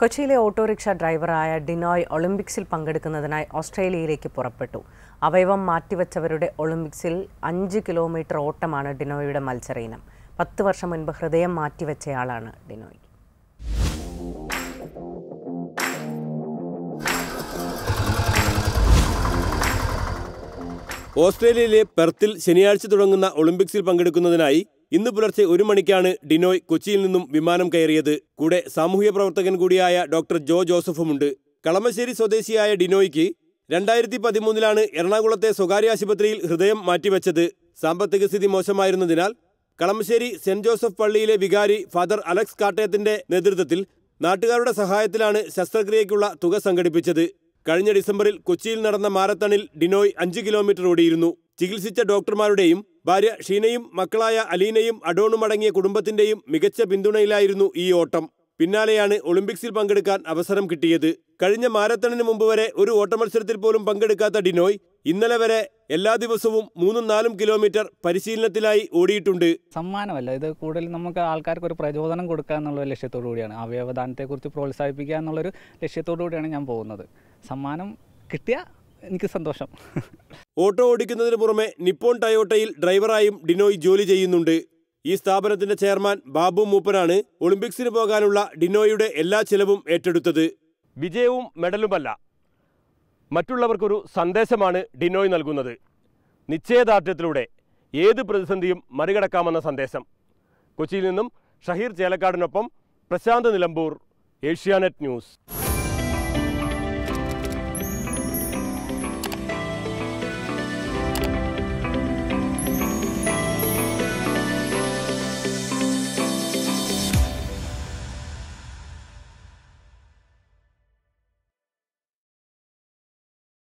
കൊച്ചിയിലെ ഓട്ടോറിക്ഷ ഡ്രൈവറായ ഡിനോയ് ഒളിമ്പിക്സിൽ പങ്കെടുക്കുന്നതിനായി ഓസ്ട്രേലിയയിലേക്ക് പുറപ്പെട്ടു അവയവം മാറ്റിവെച്ചവരുടെ ഒളിമ്പിക്സിൽ അഞ്ച് കിലോമീറ്റർ ഓട്ടമാണ് ഡിനോയുടെ മത്സര ഇനം പത്ത് വർഷം മുൻപ് ഹൃദയം മാറ്റിവെച്ചയാളാണ് ഡിനോയ് ഓസ്ട്രേലിയയിലെ പെർത്തിൽ ശനിയാഴ്ച തുടങ്ങുന്ന ഒളിമ്പിക്സിൽ പങ്കെടുക്കുന്നതിനായി ഇന്ന് പുലർച്ചെ ഒരു മണിക്കാണ് ഡിനോയ് കൊച്ചിയിൽ നിന്നും വിമാനം കയറിയത് കൂടെ സാമൂഹ്യ പ്രവർത്തകൻ കൂടിയായ ഡോക്ടർ ജോ ജോസഫുമുണ്ട് കളമശ്ശേരി സ്വദേശിയായ ഡിനോയ്ക്ക് രണ്ടായിരത്തി പതിമൂന്നിലാണ് എറണാകുളത്തെ സ്വകാര്യ ആശുപത്രിയിൽ ഹൃദയം മാറ്റിവെച്ചത് സാമ്പത്തിക സ്ഥിതി മോശമായിരുന്നതിനാൽ കളമശ്ശേരി സെന്റ് ജോസഫ് പള്ളിയിലെ വികാരി ഫാദർ അലക്സ് കാട്ടയത്തിന്റെ നേതൃത്വത്തിൽ നാട്ടുകാരുടെ സഹായത്തിലാണ് ശസ്ത്രക്രിയയ്ക്കുള്ള തുക സംഘടിപ്പിച്ചത് കഴിഞ്ഞ ഡിസംബറിൽ കൊച്ചിയിൽ നടന്ന മാരത്തണിൽ ഡിനോയ് അഞ്ച് കിലോമീറ്റർ ഓടിയിരുന്നു ചികിത്സിച്ച ഡോക്ടർമാരുടെയും ഭാര്യ ഷീനയും മക്കളായ അലീനയും അഡോണും അടങ്ങിയ കുടുംബത്തിന്റെയും മികച്ച പിന്തുണയിലായിരുന്നു ഈ ഓട്ടം പിന്നാലെയാണ് ഒളിമ്പിക്സിൽ പങ്കെടുക്കാൻ അവസരം കിട്ടിയത് കഴിഞ്ഞ മാരത്തണിന് മുമ്പ് വരെ ഒരു ഓട്ടമത്സരത്തിൽ പോലും പങ്കെടുക്കാത്ത ഡിനോയ് ഇന്നലെ വരെ എല്ലാ ദിവസവും മൂന്നും നാലും കിലോമീറ്റർ പരിശീലനത്തിലായി ഓടിയിട്ടുണ്ട് സമ്മാനമല്ല ഇത് കൂടുതൽ നമുക്ക് ആൾക്കാർക്ക് ഒരു പ്രചോദനം കൊടുക്കുക എന്നുള്ള ലക്ഷ്യത്തോടു കൂടിയാണ് അവയവദാനത്തെക്കുറിച്ച് പ്രോത്സാഹിപ്പിക്കുക എന്നുള്ളൊരു ലക്ഷ്യത്തോടു കൂടിയാണ് ഞാൻ പോകുന്നത് സമ്മാനം കിട്ടിയ എനിക്ക് സന്തോഷം ഓട്ടോ ഓടിക്കുന്നതിന് പുറമെ നിപ്പോൺ ടയോട്ടയിൽ ഡ്രൈവറായും ഡിനോയ് ജോലി ചെയ്യുന്നുണ്ട് ഈ സ്ഥാപനത്തിന്റെ ചെയർമാൻ ബാബു മൂപ്പനാണ് ഒളിമ്പിക്സിന് പോകാനുള്ള ഡിനോയുടെ എല്ലാ ചിലവും ഏറ്റെടുത്തത് വിജയവും മെഡലുമല്ല മറ്റുള്ളവർക്കൊരു സന്ദേശമാണ് ഡിനോയ് നൽകുന്നത് നിശ്ചയദാർഢ്യത്തിലൂടെ ഏത് പ്രതിസന്ധിയും മറികടക്കാമെന്ന സന്ദേശം കൊച്ചിയിൽ നിന്നും ഷഹീർ ചേലക്കാടിനൊപ്പം പ്രശാന്ത് നിലമ്പൂർ ഏഷ്യാനെറ്റ് ന്യൂസ്